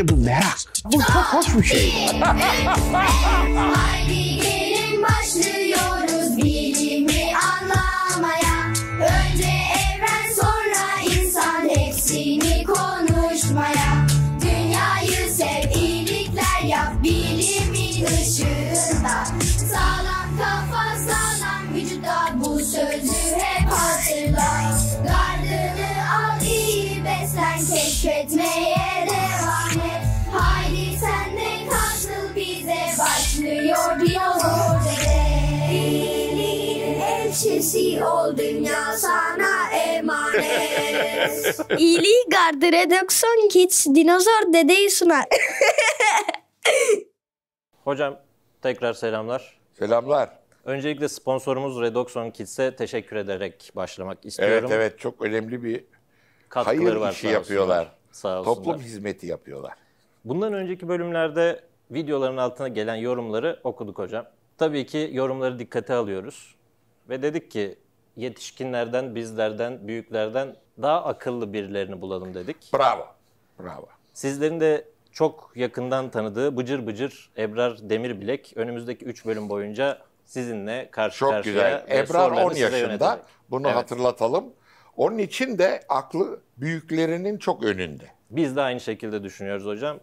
İşte bu merak. Bu çok hoş bir şey. Haydi gelin başlıyoruz biz. annesi ol dünya sana emanet. İyiliği gardı Redoxon Kids dinozor dedeyi sunar. Hocam tekrar selamlar. Selamlar. Öncelikle sponsorumuz Redoxon Kids'e teşekkür ederek başlamak istiyorum. Evet evet çok önemli bir Katkıları hayır var, işi sağ yapıyorlar. Sağ olsunlar. Toplum hizmeti yapıyorlar. Bundan önceki bölümlerde videoların altına gelen yorumları okuduk hocam. Tabii ki yorumları dikkate alıyoruz. Ve dedik ki yetişkinlerden, bizlerden, büyüklerden daha akıllı birilerini bulalım dedik. Bravo. Bravo. Sizlerin de çok yakından tanıdığı bıcır bıcır Ebrar Demirbilek önümüzdeki 3 bölüm boyunca sizinle karşı çok karşıya. Çok güzel. Ebrar 10 yaşında. Bunu evet. hatırlatalım. Onun için de aklı büyüklerinin çok önünde. Biz de aynı şekilde düşünüyoruz hocam.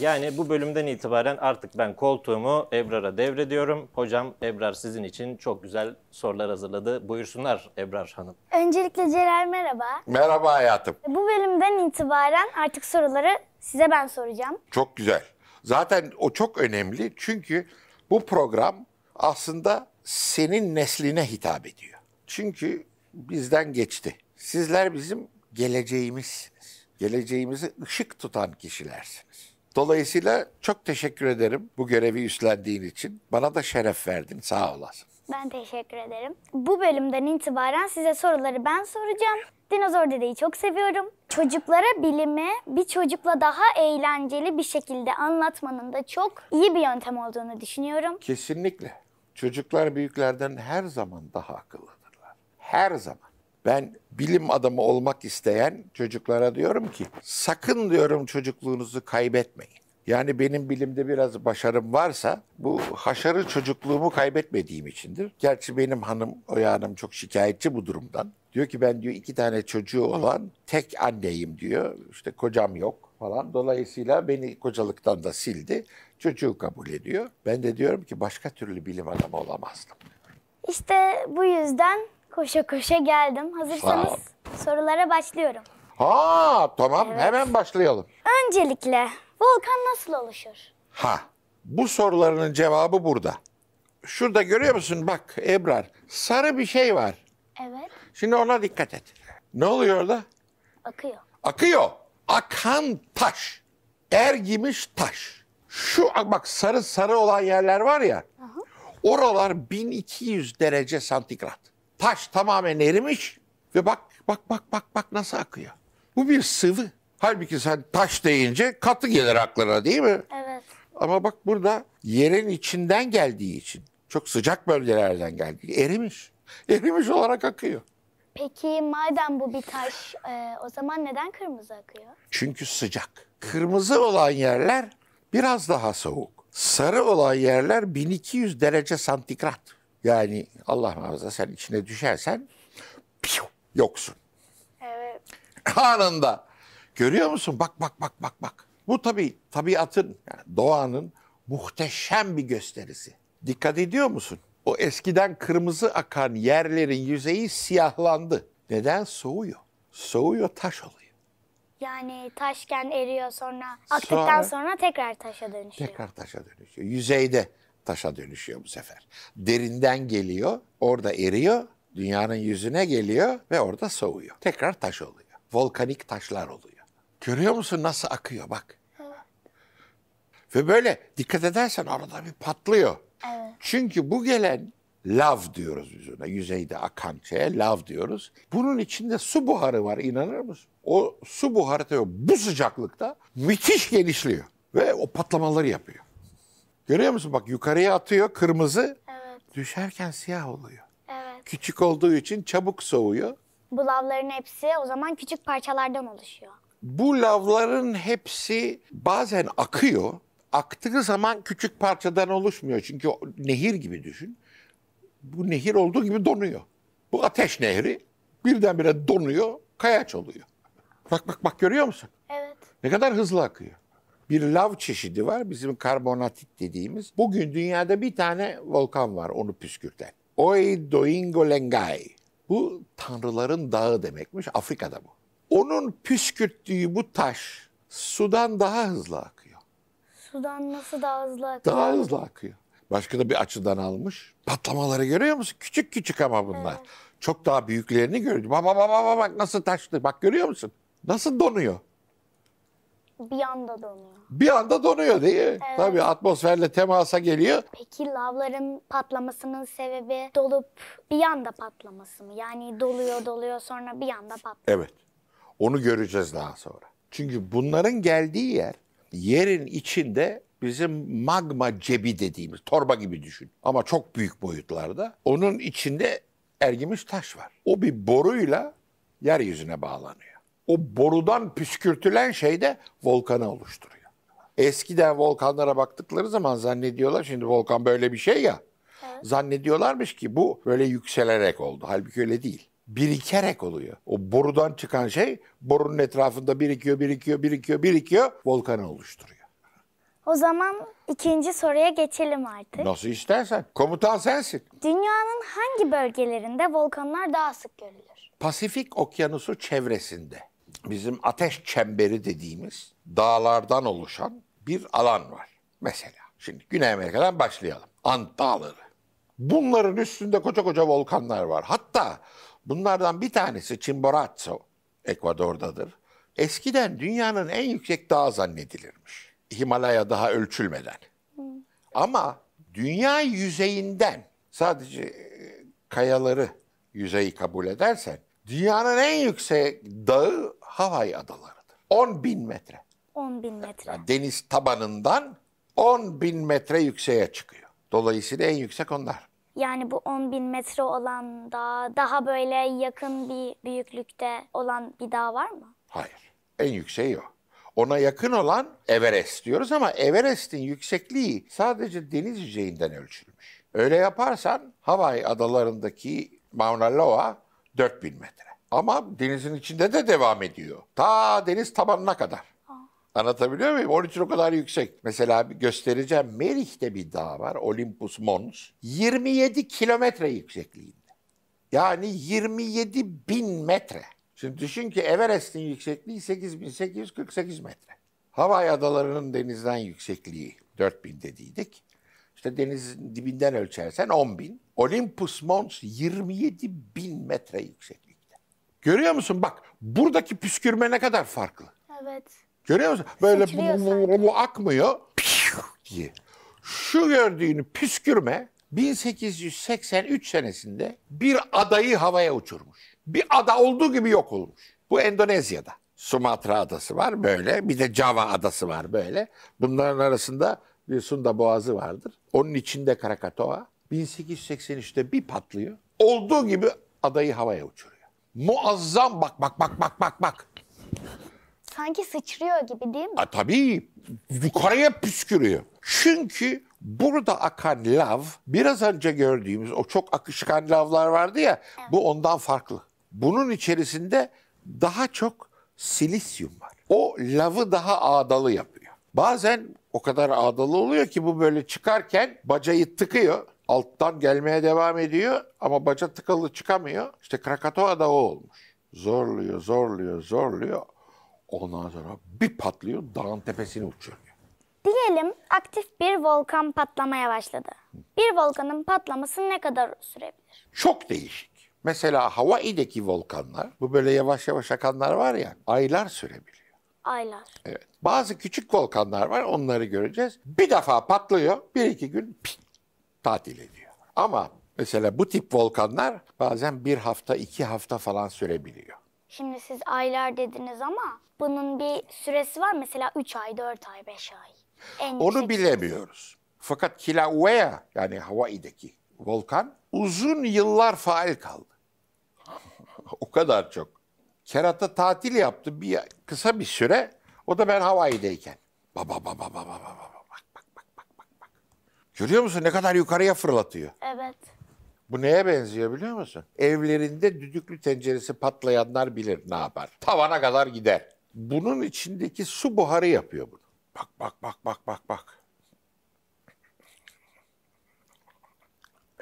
Yani bu bölümden itibaren artık ben koltuğumu Ebrar'a devrediyorum. Hocam Ebrar sizin için çok güzel sorular hazırladı. Buyursunlar Ebrar Hanım. Öncelikle Celal merhaba. Merhaba hayatım. Bu bölümden itibaren artık soruları size ben soracağım. Çok güzel. Zaten o çok önemli çünkü bu program aslında senin nesline hitap ediyor. Çünkü bizden geçti. Sizler bizim geleceğimizsiniz. Geleceğimizi ışık tutan kişilersiniz. Dolayısıyla çok teşekkür ederim bu görevi üstlendiğin için. Bana da şeref verdin. Sağ olasın. Ben teşekkür ederim. Bu bölümden itibaren size soruları ben soracağım. Dinozor dedeyi çok seviyorum. Çocuklara bilimi bir çocukla daha eğlenceli bir şekilde anlatmanın da çok iyi bir yöntem olduğunu düşünüyorum. Kesinlikle. Çocuklar büyüklerden her zaman daha akıllıdırlar. Her zaman. Ben bilim adamı olmak isteyen çocuklara diyorum ki sakın diyorum çocukluğunuzu kaybetmeyin. Yani benim bilimde biraz başarım varsa bu haşarı çocukluğumu kaybetmediğim içindir. Gerçi benim hanım, Oya Hanım çok şikayetçi bu durumdan. Diyor ki ben diyor iki tane çocuğu olan tek anneyim diyor. İşte kocam yok falan. Dolayısıyla beni kocalıktan da sildi. Çocuğu kabul ediyor. Ben de diyorum ki başka türlü bilim adamı olamazdım. İşte bu yüzden Koşa koşa geldim. Hazırsanız sorulara başlıyorum. Ha tamam hemen başlayalım. Öncelikle volkan nasıl oluşur? Ha bu sorularının cevabı burada. Şurada görüyor musun bak Ebrar sarı bir şey var. Evet, Şimdi ona dikkat et. Ne oluyor orada? akıyor. Akıyor. Akan taş. Ergimiş taş. Şu bak sarı sarı olan yerler var ya. Oralar 1200 derece santigrat. Taş tamamen erimiş ve bak bak bak bak bak nasıl akıyor. Bu bir sıvı. Halbuki sen taş deyince katı gelir aklına değil mi? Evet. Ama bak burada yerin içinden geldiği için çok sıcak bölgelerden geldi, erimiş. Erimiş olarak akıyor. Peki madem bu bir taş e, o zaman neden kırmızı akıyor? Çünkü sıcak. Kırmızı olan yerler biraz daha soğuk. Sarı olan yerler 1200 derece santigrat. Yani Allah muhafaza sen içine düşersen piyo yoksun. Evet. Anında. Görüyor musun? Bak bak bak bak bak. Bu tabii tabiatın, yani doğanın muhteşem bir gösterisi. Dikkat ediyor musun? O eskiden kırmızı akan yerlerin yüzeyi siyahlandı. Neden? Soğuyor. Soğuyor taş oluyor. Yani taşken eriyor sonra aktıktan sonra, sonra tekrar taşa dönüşüyor. Tekrar taşa dönüşüyor. Yüzeyde taşa dönüşüyor bu sefer. Derinden geliyor, orada eriyor, dünyanın yüzüne geliyor ve orada soğuyor. Tekrar taş oluyor. Volkanik taşlar oluyor. Görüyor musun nasıl akıyor bak. Ve böyle dikkat edersen arada bir patlıyor. Evet. Çünkü bu gelen lav diyoruz biz ona. Yüzeyde akan şeye lav diyoruz. Bunun içinde su buharı var inanır mısın? O su buharı tabii bu sıcaklıkta müthiş genişliyor ve o patlamaları yapıyor. Görüyor musun? Bak yukarıya atıyor kırmızı. Evet. Düşerken siyah oluyor. Evet. Küçük olduğu için çabuk soğuyor. Bu lavların hepsi o zaman küçük parçalardan oluşuyor. Bu lavların hepsi bazen akıyor. Aktığı zaman küçük parçadan oluşmuyor. Çünkü nehir gibi düşün. Bu nehir olduğu gibi donuyor. Bu ateş nehri birdenbire donuyor, kayaç oluyor. Bak bak bak görüyor musun? Evet. Ne kadar hızlı akıyor bir lav çeşidi var bizim karbonatit dediğimiz. Bugün dünyada bir tane volkan var onu püskürten. Doingo Lengai. Bu tanrıların dağı demekmiş. Afrika'da bu. Onun püskürttüğü bu taş sudan daha hızlı akıyor. Sudan nasıl daha hızlı akıyor? Daha hızlı akıyor. Başka da bir açıdan almış. Patlamaları görüyor musun? Küçük küçük ama bunlar. Evet. Çok daha büyüklerini gördüm. Bak bak bak bak nasıl taştı. Bak görüyor musun? Nasıl donuyor? Bir anda donuyor. Bir anda donuyor değil mi? Evet. Tabii atmosferle temasa geliyor. Peki lavların patlamasının sebebi dolup bir anda patlaması mı? Yani doluyor doluyor sonra bir anda patlıyor. Evet. Onu göreceğiz daha sonra. Çünkü bunların geldiği yer yerin içinde bizim magma cebi dediğimiz torba gibi düşün. Ama çok büyük boyutlarda. Onun içinde ergimiş taş var. O bir boruyla yeryüzüne bağlanıyor o borudan püskürtülen şey de volkanı oluşturuyor. Eskiden volkanlara baktıkları zaman zannediyorlar şimdi volkan böyle bir şey ya. Zannediyorlarmış ki bu böyle yükselerek oldu. Halbuki öyle değil. Birikerek oluyor. O borudan çıkan şey borunun etrafında birikiyor, birikiyor, birikiyor, birikiyor, volkanı oluşturuyor. O zaman ikinci soruya geçelim artık. Nasıl istersen. Komutan sensin. Dünyanın hangi bölgelerinde volkanlar daha sık görülür? Pasifik Okyanusu çevresinde bizim ateş çemberi dediğimiz dağlardan oluşan bir alan var. Mesela şimdi Güney Amerika'dan başlayalım. Ant dağları. Bunların üstünde koca koca volkanlar var. Hatta bunlardan bir tanesi Chimborazo, Ekvador'dadır. Eskiden dünyanın en yüksek dağı zannedilirmiş. Himalaya daha ölçülmeden. Ama dünya yüzeyinden sadece e, kayaları yüzeyi kabul edersen dünyanın en yüksek dağı Havai adalarıdır. 10 bin metre. 10 bin metre. Yani deniz tabanından 10 bin metre yükseğe çıkıyor. Dolayısıyla en yüksek onlar. Yani bu 10 bin metre olan da daha böyle yakın bir büyüklükte olan bir dağ var mı? Hayır. En yükseği o. Ona yakın olan Everest diyoruz ama Everest'in yüksekliği sadece deniz yüzeyinden ölçülmüş. Öyle yaparsan Hawaii adalarındaki Mauna Loa 4000 metre. Ama denizin içinde de devam ediyor. Ta deniz tabanına kadar. Anlatabiliyor muyum? Onun için o kadar yüksek. Mesela göstereceğim. Merih'te bir dağ var. Olympus Mons. 27 kilometre yüksekliğinde. Yani 27 bin metre. Şimdi düşün ki Everest'in yüksekliği 8848 metre. Havai adalarının denizden yüksekliği 4000 dediydik. İşte denizin dibinden ölçersen 10 bin. Olympus Mons 27 bin metre yüksek. Görüyor musun? Bak buradaki püskürme ne kadar farklı. Evet. Görüyor musun? Böyle bu, bu, bu, bu akmıyor diye. Şu gördüğünü püskürme 1883 senesinde bir adayı havaya uçurmuş. Bir ada olduğu gibi yok olmuş. Bu Endonezya'da. Sumatra adası var böyle. Bir de Java adası var böyle. Bunların arasında bir Sunda Boğazı vardır. Onun içinde Krakatoa. 1883'te bir patlıyor. Olduğu gibi adayı havaya uçuruyor muazzam bak bak bak bak bak bak. Sanki sıçrıyor gibi değil mi? A, tabii yukarıya püskürüyor. Çünkü burada akan lav biraz önce gördüğümüz o çok akışkan lavlar vardı ya evet. bu ondan farklı. Bunun içerisinde daha çok silisyum var. O lavı daha ağdalı yapıyor. Bazen o kadar ağdalı oluyor ki bu böyle çıkarken bacayı tıkıyor alttan gelmeye devam ediyor ama baca tıkalı çıkamıyor. İşte Krakatowa'da o olmuş. Zorluyor, zorluyor, zorluyor. Ondan sonra bir patlıyor, dağın tepesini uçuruyor. Diyelim aktif bir volkan patlamaya başladı. Bir volkanın patlaması ne kadar sürebilir? Çok değişik. Mesela Hawaii'deki volkanlar, bu böyle yavaş yavaş akanlar var ya, aylar sürebiliyor. aylar. Evet. Bazı küçük volkanlar var onları göreceğiz. Bir defa patlıyor, bir iki gün pik tatil ediyor. Ama mesela bu tip volkanlar bazen bir hafta, iki hafta falan sürebiliyor. Şimdi siz aylar dediniz ama bunun bir süresi var mesela 3 ay, 4 ay, 5 ay. En Onu bilemiyoruz. Fakat Kilauea yani Hawaii'deki volkan uzun yıllar faal kaldı. o kadar çok. Kerat'a tatil yaptı bir kısa bir süre. O da ben Hawaii'deyken. Baba baba baba baba baba. Görüyor musun ne kadar yukarıya fırlatıyor? Evet. Bu neye benziyor biliyor musun? Evlerinde düdüklü tenceresi patlayanlar bilir ne yapar. Tavana kadar gider. Bunun içindeki su buharı yapıyor bunu. Bak bak bak bak bak bak.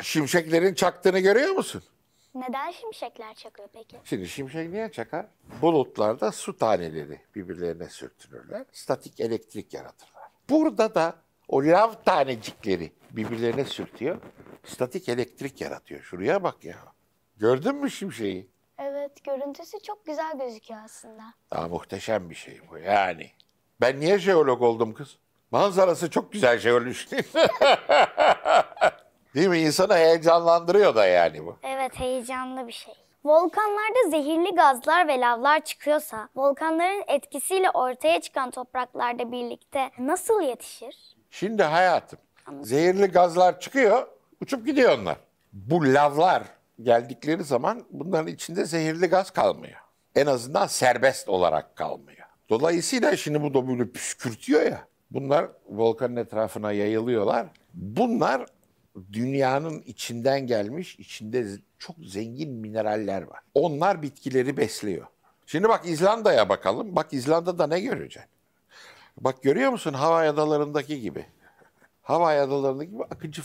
Şimşeklerin çaktığını görüyor musun? Neden şimşekler çakıyor peki? Şimdi şimşek niye çakar? Bulutlarda su taneleri birbirlerine sürtünürler. Statik elektrik yaratırlar. Burada da o lav tanecikleri birbirlerine sürtüyor. Statik elektrik yaratıyor. Şuraya bak ya. Gördün mü şimşeyi? Evet, görüntüsü çok güzel gözüküyor aslında. Aa, muhteşem bir şey bu yani. Ben niye jeolog oldum kız? Manzarası çok güzel jeoloji. Değil mi? İnsanı heyecanlandırıyor da yani bu. Evet, heyecanlı bir şey. Volkanlarda zehirli gazlar ve lavlar çıkıyorsa, volkanların etkisiyle ortaya çıkan topraklarda birlikte nasıl yetişir? Şimdi hayatım zehirli gazlar çıkıyor, uçup gidiyor onlar. Bu lavlar geldikleri zaman bunların içinde zehirli gaz kalmıyor. En azından serbest olarak kalmıyor. Dolayısıyla şimdi bu da böyle püskürtüyor ya. Bunlar volkanın etrafına yayılıyorlar. Bunlar dünyanın içinden gelmiş, içinde çok zengin mineraller var. Onlar bitkileri besliyor. Şimdi bak İzlanda'ya bakalım. Bak İzlanda'da ne göreceksin? Bak görüyor musun Havay Adaları'ndaki gibi. Havay Adaları'ndaki gibi akıcı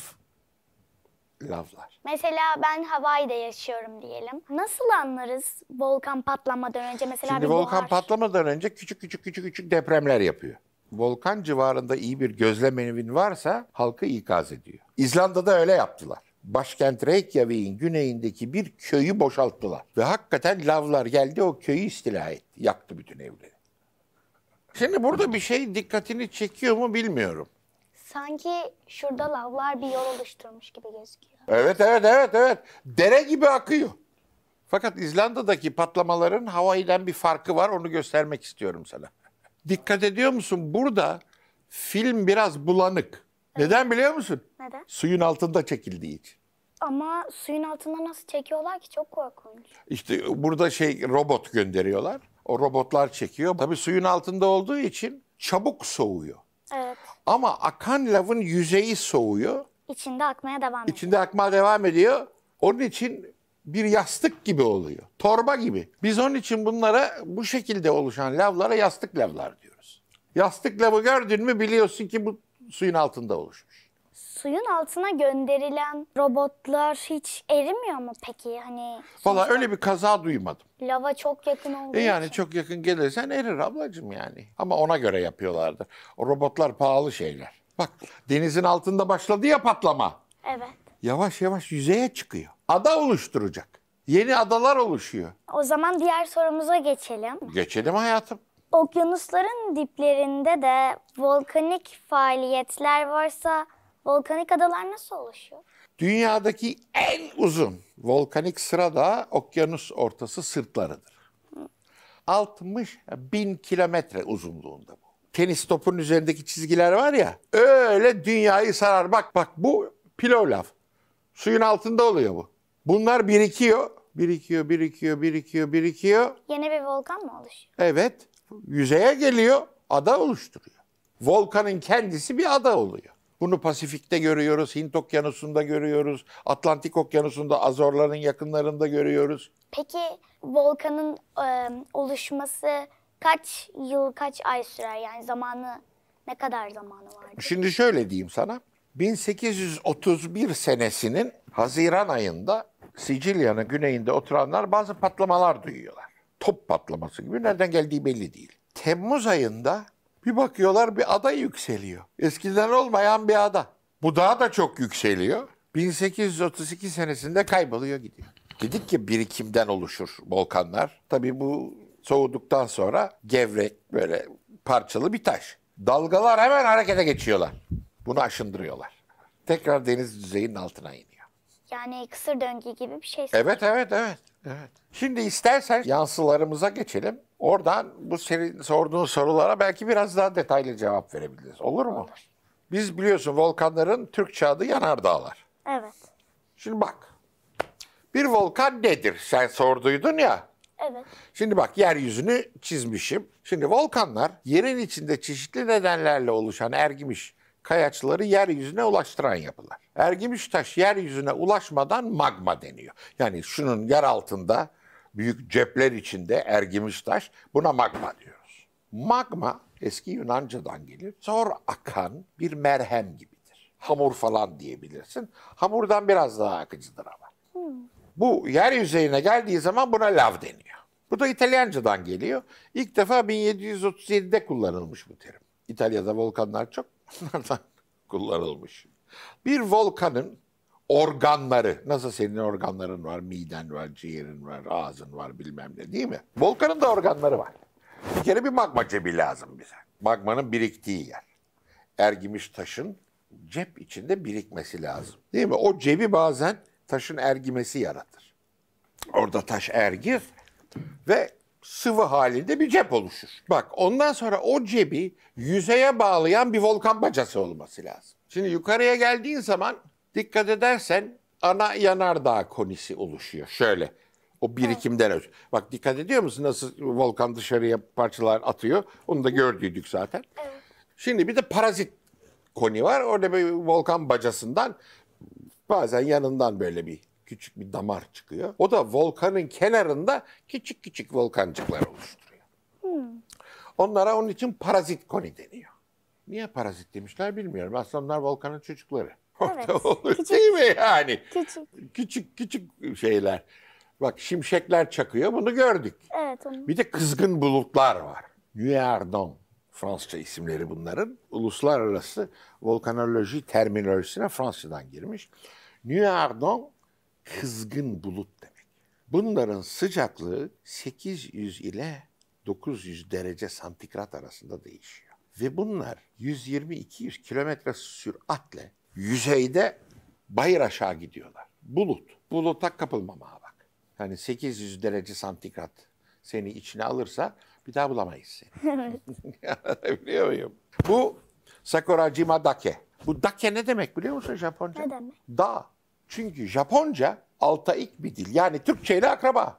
laflar. Mesela ben Hawaii'de yaşıyorum diyelim. Nasıl anlarız volkan patlamadan önce mesela Şimdi bir volkan buhar? patlamadan önce küçük küçük küçük küçük depremler yapıyor. Volkan civarında iyi bir gözlem evin varsa halkı ikaz ediyor. İzlanda'da öyle yaptılar. Başkent Reykjavik'in güneyindeki bir köyü boşalttılar. Ve hakikaten lavlar geldi o köyü istila etti. Yaktı bütün evleri. Şimdi burada bir şey dikkatini çekiyor mu bilmiyorum. Sanki şurada lavlar bir yol oluşturmuş gibi gözüküyor. Evet evet evet evet. Dere gibi akıyor. Fakat İzlanda'daki patlamaların Hawaii'den bir farkı var onu göstermek istiyorum sana. Dikkat ediyor musun? Burada film biraz bulanık. Evet. Neden biliyor musun? Neden? Suyun altında çekildiği için. Ama suyun altında nasıl çekiyorlar ki? Çok korkunç. İşte burada şey robot gönderiyorlar o robotlar çekiyor. Tabii suyun altında olduğu için çabuk soğuyor. Evet. Ama akan lavın yüzeyi soğuyor. İçinde akmaya devam ediyor. İçinde akmaya devam ediyor. Onun için bir yastık gibi oluyor. Torba gibi. Biz onun için bunlara bu şekilde oluşan lavlara yastık lavlar diyoruz. Yastık lavı gördün mü biliyorsun ki bu suyun altında oluşmuş suyun altına gönderilen robotlar hiç erimiyor mu peki? Hani Valla öyle bir kaza duymadım. Lava çok yakın olduğu E yani çok yakın gelirsen erir ablacığım yani. Ama ona göre yapıyorlardır. O robotlar pahalı şeyler. Bak denizin altında başladı ya patlama. Evet. Yavaş yavaş yüzeye çıkıyor. Ada oluşturacak. Yeni adalar oluşuyor. O zaman diğer sorumuza geçelim. Geçelim hayatım. Okyanusların diplerinde de volkanik faaliyetler varsa Volkanik adalar nasıl oluşuyor? Dünyadaki en uzun volkanik sıra da okyanus ortası sırtlarıdır. 60 bin kilometre uzunluğunda bu. Tenis topunun üzerindeki çizgiler var ya, öyle dünyayı sarar. Bak bak bu pilavlav. Suyun altında oluyor bu. Bunlar birikiyor, birikiyor, birikiyor, birikiyor, birikiyor. Yeni bir volkan mı oluşuyor? Evet, yüzeye geliyor, ada oluşturuyor. Volkanın kendisi bir ada oluyor. Bunu Pasifik'te görüyoruz, Hint Okyanusu'nda görüyoruz, Atlantik Okyanusu'nda Azorların yakınlarında görüyoruz. Peki volkanın e, oluşması kaç yıl, kaç ay sürer? Yani zamanı ne kadar zamanı var? Şimdi şöyle diyeyim sana. 1831 senesinin Haziran ayında Sicilya'nın güneyinde oturanlar bazı patlamalar duyuyorlar. Top patlaması gibi. Nereden geldiği belli değil. Temmuz ayında bir bakıyorlar bir ada yükseliyor. Eskiden olmayan bir ada. Bu daha da çok yükseliyor. 1832 senesinde kayboluyor gidiyor. Dedik ki birikimden oluşur volkanlar. Tabii bu soğuduktan sonra gevrek böyle parçalı bir taş. Dalgalar hemen harekete geçiyorlar. Bunu aşındırıyorlar. Tekrar deniz düzeyinin altına iniyor. Yani kısır döngü gibi bir şey. Evet evet evet. Evet. Şimdi istersen yansılarımıza geçelim. Oradan bu senin sorduğun sorulara belki biraz daha detaylı cevap verebiliriz. Olur mu? Olur. Biz biliyorsun volkanların Türkçe adı yanardağlar. Evet. Şimdi bak. Bir volkan nedir? Sen sorduydun ya. Evet. Şimdi bak yeryüzünü çizmişim. Şimdi volkanlar yerin içinde çeşitli nedenlerle oluşan ergimiş kayaçları yeryüzüne ulaştıran yapılar. Ergimiş taş yeryüzüne ulaşmadan magma deniyor. Yani şunun yer altında büyük cepler içinde ergimiş taş buna magma diyoruz. Magma eski Yunancadan gelir. Zor akan bir merhem gibidir. Hamur falan diyebilirsin. Hamurdan biraz daha akıcıdır ama. Hmm. Bu yer yüzeyine geldiği zaman buna lav deniyor. Bu da İtalyancadan geliyor. İlk defa 1737'de kullanılmış bu terim. İtalya'da volkanlar çok Bunlardan kullanılmış. Bir volkanın organları, nasıl senin organların var, miden var, ciğerin var, ağzın var bilmem ne değil mi? Volkanın da organları var. Bir kere bir magma cebi lazım bize. Magmanın biriktiği yer. Ergimiş taşın cep içinde birikmesi lazım. Değil mi? O cebi bazen taşın ergimesi yaratır. Orada taş ergir ve sıvı halinde bir cep oluşur. Bak ondan sonra o cebi yüzeye bağlayan bir volkan bacası olması lazım. Şimdi yukarıya geldiğin zaman dikkat edersen ana yanardağ konisi oluşuyor. Şöyle o birikimden ötürü. Bak dikkat ediyor musun nasıl volkan dışarıya parçalar atıyor? Onu da gördüydük zaten. Şimdi bir de parazit koni var. Orada bir volkan bacasından bazen yanından böyle bir küçük bir damar çıkıyor. O da volkanın kenarında küçük küçük volkancıklar oluşturuyor. Hmm. Onlara onun için parazit koni deniyor. Niye parazit demişler bilmiyorum. Aslında onlar volkanın çocukları. Evet. Olur küçük, değil mi yani? Küçük. Küçük küçük şeyler. Bak şimşekler çakıyor bunu gördük. Evet. Onu... Bir de kızgın bulutlar var. Nuardon. Fransızca isimleri bunların. Uluslararası volkanoloji terminolojisine Fransa'dan girmiş. Nuardon kızgın bulut demek. Bunların sıcaklığı 800 ile 900 derece santigrat arasında değişiyor. Ve bunlar 120-200 kilometre süratle yüzeyde bayır aşağı gidiyorlar. Bulut. Buluta kapılmamaya bak. Yani 800 derece santigrat seni içine alırsa bir daha bulamayız seni. Biliyor muyum? Bu Sakurajima Dake. Bu Dake ne demek biliyor musun Japonca? Ne demek? Dağ. Çünkü Japonca altaik bir dil. Yani Türkçe ile akraba.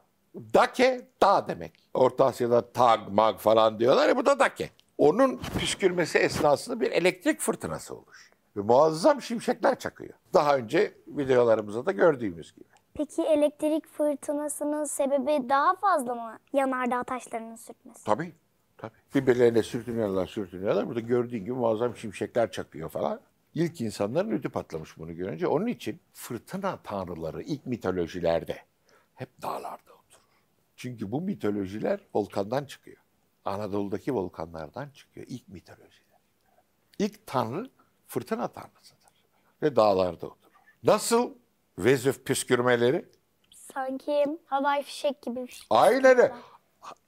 Dake dağ demek. Orta Asya'da tag mag falan diyorlar ya bu da dake. Onun püskürmesi esnasında bir elektrik fırtınası olur. Ve muazzam şimşekler çakıyor. Daha önce videolarımızda da gördüğümüz gibi. Peki elektrik fırtınasının sebebi daha fazla mı yanardağ taşlarının sürtmesi? Tabii. Tabii. Birbirlerine sürtünüyorlar sürtünüyorlar. Burada gördüğün gibi muazzam şimşekler çakıyor falan. İlk insanların ödü patlamış bunu görünce. Onun için fırtına tanrıları ilk mitolojilerde hep dağlarda oturur. Çünkü bu mitolojiler volkandan çıkıyor. Anadolu'daki volkanlardan çıkıyor ilk mitolojiler. İlk tanrı fırtına tanrısıdır ve dağlarda oturur. Nasıl Vezüv püskürmeleri? Sanki havai fişek gibi bir şey. Aynen öyle.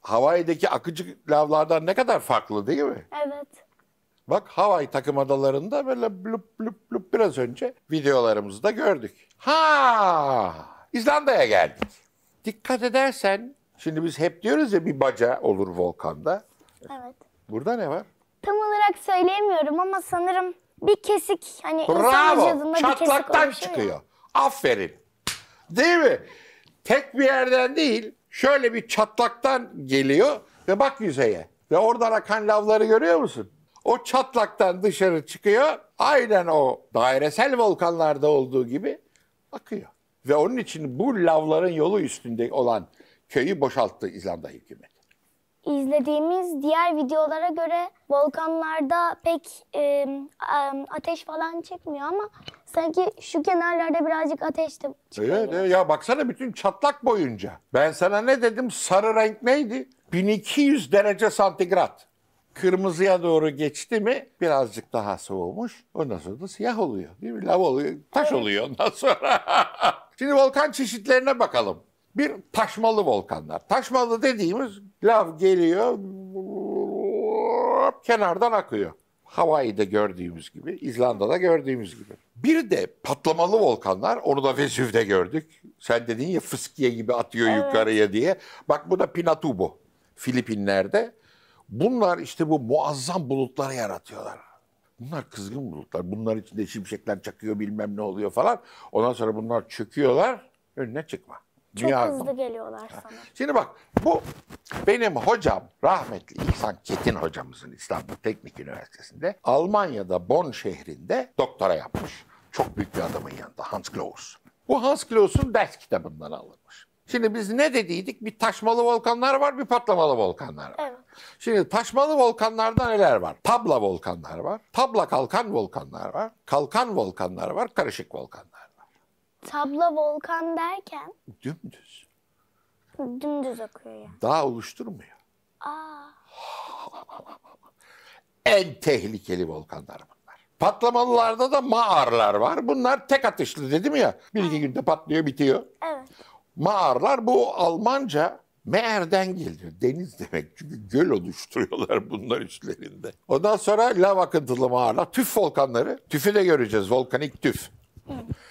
Havai'deki akıcı lavlardan ne kadar farklı değil mi? Evet. Bak Hawaii takım adalarında böyle blup blup blup biraz önce videolarımızda gördük. Ha! İzlanda'ya geldik. Dikkat edersen şimdi biz hep diyoruz ya bir baca olur volkanda. Evet. Burada ne var? Tam olarak söyleyemiyorum ama sanırım bir kesik hani insan vücudunda bir kesik Çatlaktan oluşuyor ya. çıkıyor. Aferin. Değil mi? Tek bir yerden değil, şöyle bir çatlaktan geliyor ve bak yüzeye. Ve oradan akan lavları görüyor musun? O çatlaktan dışarı çıkıyor. Aynen o dairesel volkanlarda olduğu gibi akıyor. Ve onun için bu lavların yolu üstünde olan köyü boşalttı İzlanda hükümeti. İzlediğimiz diğer videolara göre volkanlarda pek e, ateş falan çekmiyor ama sanki şu kenarlarda birazcık ateş de çıkıyor. Evet, evet. Ya baksana bütün çatlak boyunca. Ben sana ne dedim? Sarı renk neydi? 1200 derece santigrat kırmızıya doğru geçti mi birazcık daha soğumuş. Ondan sonra da siyah oluyor değil mi? Lav oluyor, taş oluyor ondan sonra. Şimdi volkan çeşitlerine bakalım. Bir taşmalı volkanlar. Taşmalı dediğimiz lav geliyor, kenardan akıyor. Hawaii'de gördüğümüz gibi, İzlanda'da gördüğümüz gibi. Bir de patlamalı volkanlar, onu da Vesuv'de gördük. Sen dediğin ya fıskiye gibi atıyor evet. yukarıya diye. Bak bu da Pinatubo, Filipinler'de. Bunlar işte bu muazzam bulutları yaratıyorlar. Bunlar kızgın bulutlar. Bunlar içinde şimşekler çakıyor bilmem ne oluyor falan. Ondan sonra bunlar çöküyorlar. Önüne çıkma. Çok Dünya hızlı mı? geliyorlar sana. Şimdi bak bu benim hocam rahmetli İhsan Çetin hocamızın İstanbul Teknik Üniversitesi'nde Almanya'da Bonn şehrinde doktora yapmış. Çok büyük bir adamın yanında Hans Klaus. Bu Hans Klaus'un ders kitabından alınmış. Şimdi biz ne dediydik? Bir taşmalı volkanlar var, bir patlamalı volkanlar var. Evet. Şimdi taşmalı volkanlarda neler var? Tabla volkanlar var. Tabla kalkan volkanlar var. Kalkan volkanlar var. Karışık volkanlar var. Tabla volkan derken? Dümdüz. Dümdüz akıyor yani. Dağ oluşturmuyor. Aa. en tehlikeli volkanlar bunlar. Patlamalılarda da mağaralar var. Bunlar tek atışlı dedim ya. Bir iki günde patlıyor bitiyor. Evet. Mağarlar bu Almanca Meğer'den geliyor. Deniz demek. Çünkü göl oluşturuyorlar bunlar üstlerinde. Ondan sonra lav akıntılı mağara. Tüf volkanları. Tüfü de göreceğiz. Volkanik tüf.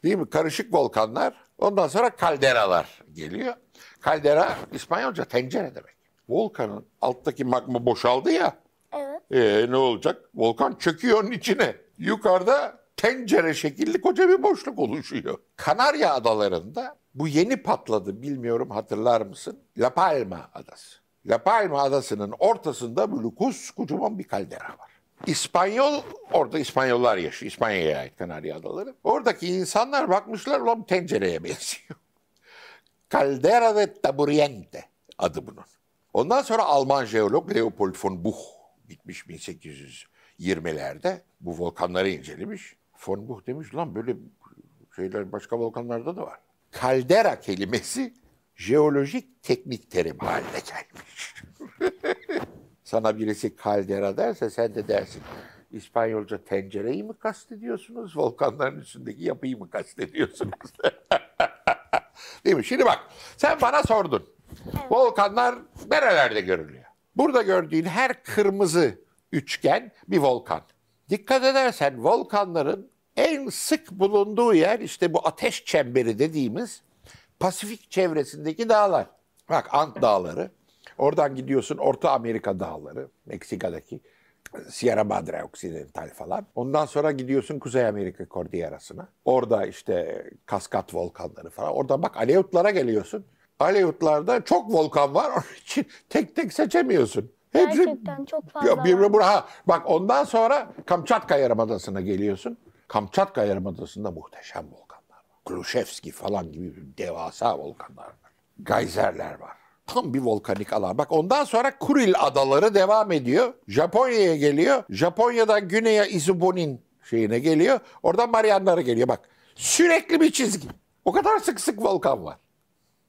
Değil mi? Karışık volkanlar. Ondan sonra kalderalar geliyor. Kaldera İspanyolca tencere demek. Volkanın alttaki magma boşaldı ya. Evet. Ee, ne olacak? Volkan çöküyor onun içine. Yukarıda tencere şekilli koca bir boşluk oluşuyor. Kanarya adalarında bu yeni patladı bilmiyorum hatırlar mısın? La Palma adası. La Palma adasının ortasında Mulukus kocaman bir kaldera var. İspanyol, orada İspanyollar yaşıyor. İspanya'ya ait Kanarya Adaları. Oradaki insanlar bakmışlar, ulan tencereye benziyor. Caldera de Taburiente adı bunun. Ondan sonra Alman jeolog Leopold von Buch gitmiş 1820'lerde bu volkanları incelemiş. Von Buch demiş lan böyle şeyler başka volkanlarda da var. Kaldera kelimesi jeolojik teknik terim haline gelmiş. Sana birisi kaldera derse sen de dersin. İspanyolca tencereyi mi kastediyorsunuz, volkanların üstündeki yapıyı mı kastediyorsunuz? Değil mi? Şimdi bak, sen bana sordun. Volkanlar nerelerde görülüyor? Burada gördüğün her kırmızı üçgen bir volkan. Dikkat edersen volkanların en sık bulunduğu yer işte bu ateş çemberi dediğimiz Pasifik çevresindeki dağlar. Bak Ant Dağları. Oradan gidiyorsun Orta Amerika Dağları, Meksika'daki Sierra Madre Occidental falan. Ondan sonra gidiyorsun Kuzey Amerika Kordiyerası'na. Orada işte kaskat volkanları falan. Oradan bak Aleutlara geliyorsun. Aleutlarda çok volkan var. Onun için tek tek seçemiyorsun. Hepsi, Gerçekten çok fazla. Bir, bir, bir, ha, bak ondan sonra Kamçatka Yarımadası'na geliyorsun. Kamçatka Yarımadası'nda muhteşem volkanlar var. Klushevski falan gibi devasa volkanlar var. Geyserler var. Tam bir volkanik alan. Bak ondan sonra Kuril Adaları devam ediyor. Japonya'ya geliyor. Japonya'dan güneye Izubunin şeyine geliyor. Oradan Marianlara geliyor. Bak sürekli bir çizgi. O kadar sık sık volkan var.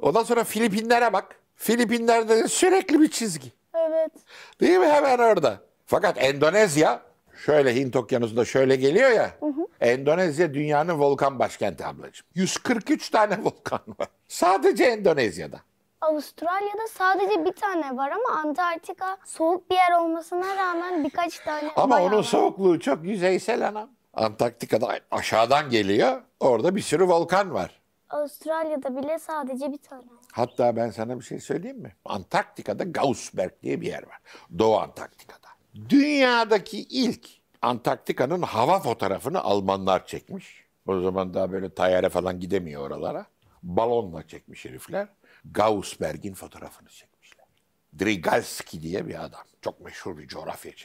Ondan sonra Filipinlere bak. Filipinler'de de sürekli bir çizgi. Evet. Değil mi hemen orada? Fakat Endonezya şöyle Hint okyanusunda şöyle geliyor ya. Hı hı. Endonezya dünyanın volkan başkenti ablacığım. 143 tane volkan var. Sadece Endonezya'da. Avustralya'da sadece bir tane var ama Antarktika soğuk bir yer olmasına rağmen birkaç tane Ama onun var. soğukluğu çok yüzeysel anam. Antarktika'da aşağıdan geliyor. Orada bir sürü volkan var. Avustralya'da bile sadece bir tane. Hatta ben sana bir şey söyleyeyim mi? Antarktika'da Gaussberg diye bir yer var. Doğu Antarktika'da. Dünyadaki ilk Antarktika'nın hava fotoğrafını Almanlar çekmiş. O zaman daha böyle tayyare falan gidemiyor oralara. Balonla çekmiş herifler. Gaussberg'in fotoğrafını çekmişler. Drygalski diye bir adam. Çok meşhur bir coğrafyacı.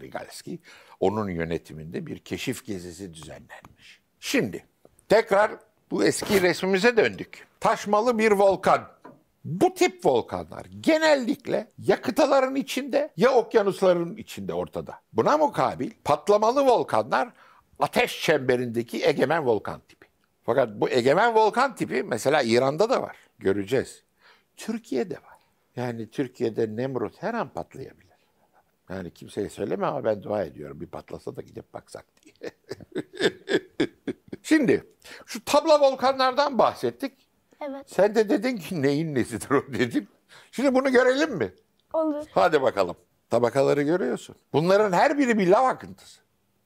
Drygalski. Onun yönetiminde bir keşif gezisi düzenlenmiş. Şimdi tekrar bu eski resmimize döndük. Taşmalı bir volkan. Bu tip volkanlar genellikle ya kıtaların içinde ya okyanusların içinde ortada. Buna mukabil patlamalı volkanlar ateş çemberindeki egemen volkan tipi. Fakat bu egemen volkan tipi mesela İran'da da var. Göreceğiz. Türkiye'de var. Yani Türkiye'de Nemrut her an patlayabilir. Yani kimseye söyleme ama ben dua ediyorum bir patlasa da gidip baksak diye. Şimdi şu tabla volkanlardan bahsettik. Evet. Sen de dedin ki neyin nesidir o dedim. Şimdi bunu görelim mi? Olur. Hadi bakalım. Tabakaları görüyorsun. Bunların her biri bir lav akıntısı.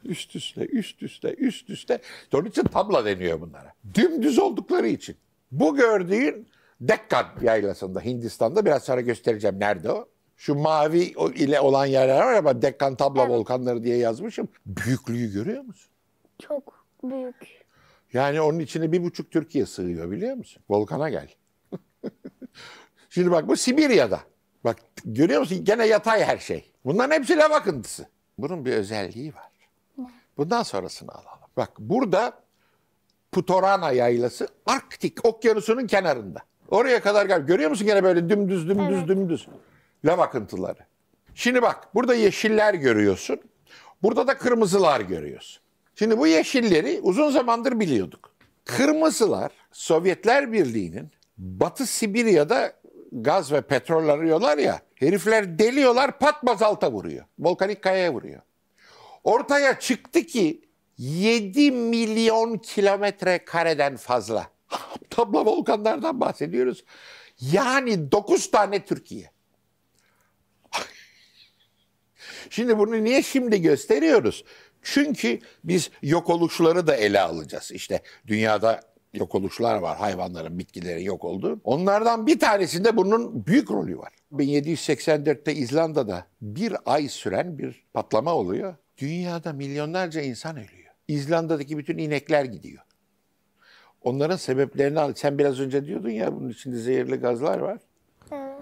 Üst üste, üst üste, üst üste. Onun için tabla deniyor bunlara. Dümdüz oldukları için. Bu gördüğün Dekkan yaylasında Hindistan'da biraz sonra göstereceğim nerede o. Şu mavi ile olan yerler var ama Dekkan Tabla evet. Volkanları diye yazmışım. Büyüklüğü görüyor musun? Çok büyük. Yani onun içine bir buçuk Türkiye sığıyor biliyor musun? Volkan'a gel. Şimdi bak bu Sibirya'da. Bak görüyor musun gene yatay her şey. Bunların hepsi lav akıntısı. Bunun bir özelliği var. Bundan sonrasını alalım. Bak burada Putorana yaylası Arktik okyanusunun kenarında. Oraya kadar gel. Görüyor musun gene böyle dümdüz dümdüz evet. dümdüz. Lav akıntıları. Şimdi bak burada yeşiller görüyorsun. Burada da kırmızılar görüyorsun. Şimdi bu yeşilleri uzun zamandır biliyorduk. Kırmızılar Sovyetler Birliği'nin Batı Sibirya'da gaz ve petrol arıyorlar ya. Herifler deliyorlar pat bazalta vuruyor. Volkanik kayaya vuruyor. Ortaya çıktı ki 7 milyon kilometre kareden fazla. Tabla volkanlardan bahsediyoruz. Yani 9 tane Türkiye. Şimdi bunu niye şimdi gösteriyoruz? Çünkü biz yok oluşları da ele alacağız. İşte dünyada yok oluşlar var. Hayvanların, bitkilerin yok olduğu. Onlardan bir tanesinde bunun büyük rolü var. 1784'te İzlanda'da bir ay süren bir patlama oluyor. Dünyada milyonlarca insan ölüyor. İzlanda'daki bütün inekler gidiyor. Onların sebeplerini al. Sen biraz önce diyordun ya bunun içinde zehirli gazlar var.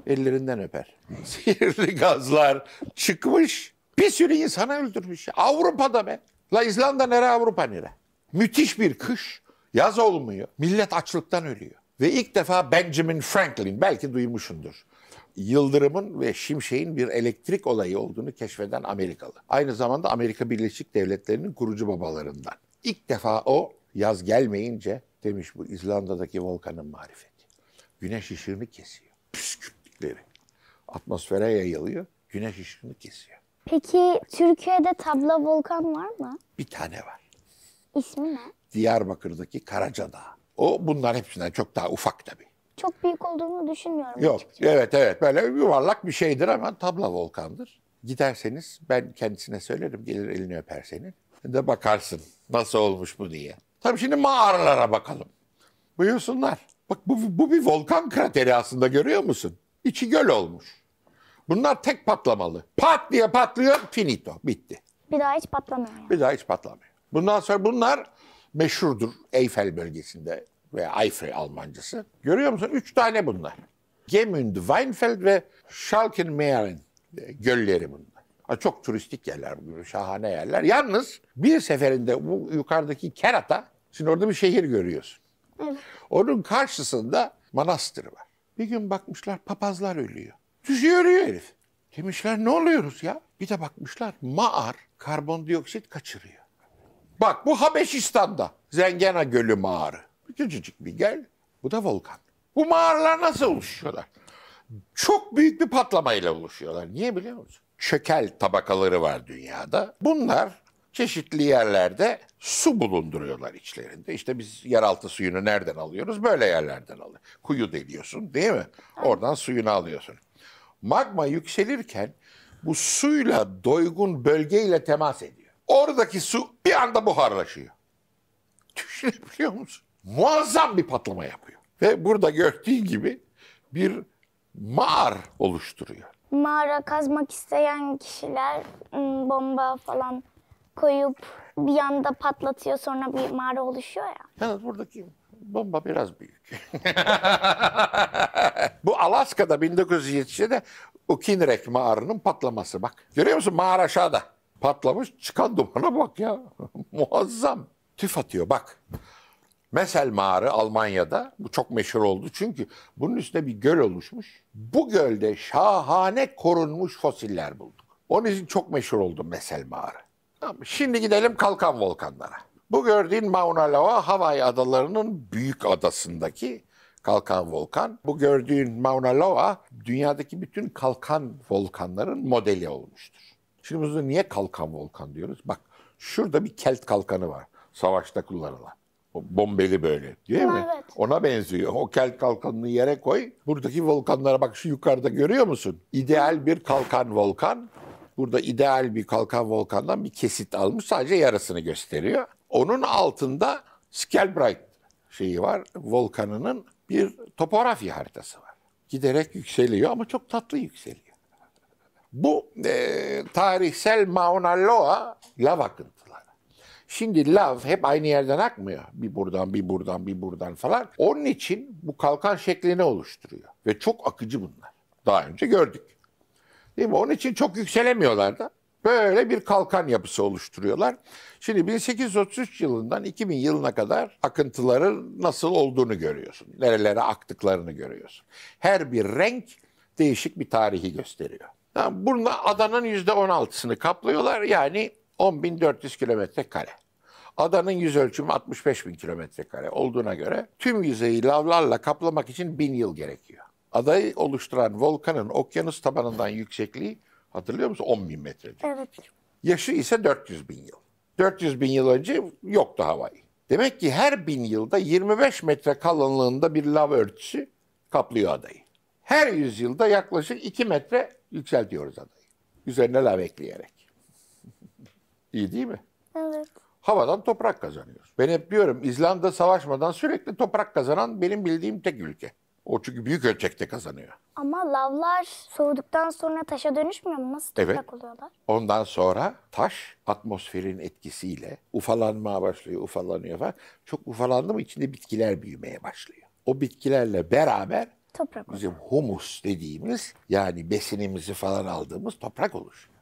Ellerinden öper. zehirli gazlar çıkmış. Bir sürü insanı öldürmüş. Avrupa'da be. La İzlanda nere Avrupa nere? Müthiş bir kış. Yaz olmuyor. Millet açlıktan ölüyor. Ve ilk defa Benjamin Franklin belki duymuşundur. Yıldırımın ve şimşeğin bir elektrik olayı olduğunu keşfeden Amerikalı. Aynı zamanda Amerika Birleşik Devletleri'nin kurucu babalarından. İlk defa o yaz gelmeyince demiş bu İzlanda'daki volkanın marifeti. Güneş ışığını kesiyor. Püskürtleri atmosfere yayılıyor. Güneş ışığını kesiyor. Peki Türkiye'de tabla volkan var mı? Bir tane var. İsmi ne? Diyarbakır'daki Karaca Dağı. O bunlar hepsinden çok daha ufak tabii. Çok büyük olduğunu düşünmüyorum. Yok. Açıkçası. Evet evet böyle yuvarlak bir şeydir ama tabla volkandır. Giderseniz ben kendisine söylerim gelir elini öper senin. De bakarsın nasıl olmuş bu diye. Tabii şimdi mağaralara bakalım. Buyursunlar. Bak bu, bu bir volkan krateri aslında görüyor musun? İçi göl olmuş. Bunlar tek patlamalı. Pat diye patlıyor, finito, bitti. Bir daha hiç patlamıyor. Yani. Bir daha hiç patlamıyor. Bundan sonra bunlar meşhurdur Eyfel bölgesinde veya Eiffel Almancası. Görüyor musun? Üç tane bunlar. Gemünd, Weinfeld ve Schalkenmeeren e, gölleri bunlar. Çok turistik yerler, şahane yerler. Yalnız bir seferinde bu yukarıdaki kerata, şimdi orada bir şehir görüyorsun. Evet. Onun karşısında manastır var. Bir gün bakmışlar papazlar ölüyor. Düşüyor ölüyor herif. Demişler ne oluyoruz ya? Bir de bakmışlar Mağar karbondioksit kaçırıyor. Bak bu Habeşistan'da Zengena Gölü mağarı. Küçücük bir gel. Bu da volkan. Bu mağaralar nasıl oluşuyorlar? Çok büyük bir patlamayla oluşuyorlar. Niye biliyor musun? Çökel tabakaları var dünyada. Bunlar çeşitli yerlerde su bulunduruyorlar içlerinde. İşte biz yeraltı suyunu nereden alıyoruz? Böyle yerlerden alıyoruz. Kuyu deliyorsun değil mi? Oradan suyunu alıyorsun magma yükselirken bu suyla doygun bölgeyle temas ediyor. Oradaki su bir anda buharlaşıyor. Düşünebiliyor musun? Muazzam bir patlama yapıyor. Ve burada gördüğün gibi bir mağar oluşturuyor. Mağara kazmak isteyen kişiler ıı, bomba falan koyup bir anda patlatıyor sonra bir mağara oluşuyor ya. Evet buradaki bomba biraz büyük. Bu Alaska'da 1970'de Ukinrek mağarının patlaması bak. Görüyor musun mağara aşağıda. Patlamış çıkan dumana bak ya. Muazzam. Tüf atıyor bak. Mesel Mağarı Almanya'da bu çok meşhur oldu çünkü bunun üstüne bir göl oluşmuş. Bu gölde şahane korunmuş fosiller bulduk. Onun için çok meşhur oldu Mesel Mağarı. Şimdi gidelim Kalkan Volkanlara. Bu gördüğün Mauna Loa Hawaii adalarının büyük adasındaki kalkan volkan. Bu gördüğün Mauna Loa dünyadaki bütün kalkan volkanların modeli olmuştur. Şimdi bunu niye kalkan volkan diyoruz? Bak şurada bir kelt kalkanı var savaşta kullanılan. O bombeli böyle değil mi? Evet. Ona benziyor. O kelt kalkanını yere koy. Buradaki volkanlara bak şu yukarıda görüyor musun? İdeal bir kalkan volkan. Burada ideal bir kalkan volkandan bir kesit almış sadece yarısını gösteriyor. Onun altında Skelbright şeyi var, volkanının bir topografya haritası var. Giderek yükseliyor ama çok tatlı yükseliyor. Bu e, tarihsel Mauna Loa lav akıntıları. Şimdi lav hep aynı yerden akmıyor. Bir buradan, bir buradan, bir buradan falan. Onun için bu kalkan şeklini oluşturuyor. Ve çok akıcı bunlar. Daha önce gördük. Değil mi? Onun için çok yükselemiyorlar da. Böyle bir kalkan yapısı oluşturuyorlar. Şimdi 1833 yılından 2000 yılına kadar akıntıların nasıl olduğunu görüyorsun. Nerelere aktıklarını görüyorsun. Her bir renk değişik bir tarihi gösteriyor. Yani bununla adanın %16'sını kaplıyorlar. Yani 10.400 kilometre kare. Adanın yüz ölçümü 65 bin kilometre kare olduğuna göre tüm yüzeyi lavlarla kaplamak için bin yıl gerekiyor. Adayı oluşturan volkanın okyanus tabanından yüksekliği Hatırlıyor musun? 10 bin metrede. Evet. Yaşı ise 400 bin yıl. 400 bin yıl önce yoktu Hawaii. Demek ki her bin yılda 25 metre kalınlığında bir lav örtüsü kaplıyor adayı. Her yüzyılda yaklaşık 2 metre yükseltiyoruz adayı. Üzerine lav ekleyerek. İyi değil mi? Evet. Havadan toprak kazanıyoruz. Ben hep diyorum İzlanda savaşmadan sürekli toprak kazanan benim bildiğim tek ülke. O çünkü büyük ölçekte kazanıyor. Ama lavlar soğuduktan sonra taşa dönüşmüyor mu? Nasıl evet. toprak oluyorlar? Ondan sonra taş atmosferin etkisiyle ufalanmaya başlıyor, ufalanıyor falan. Çok ufalandı mı içinde bitkiler büyümeye başlıyor. O bitkilerle beraber toprak bizim humus dediğimiz yani besinimizi falan aldığımız toprak oluşuyor.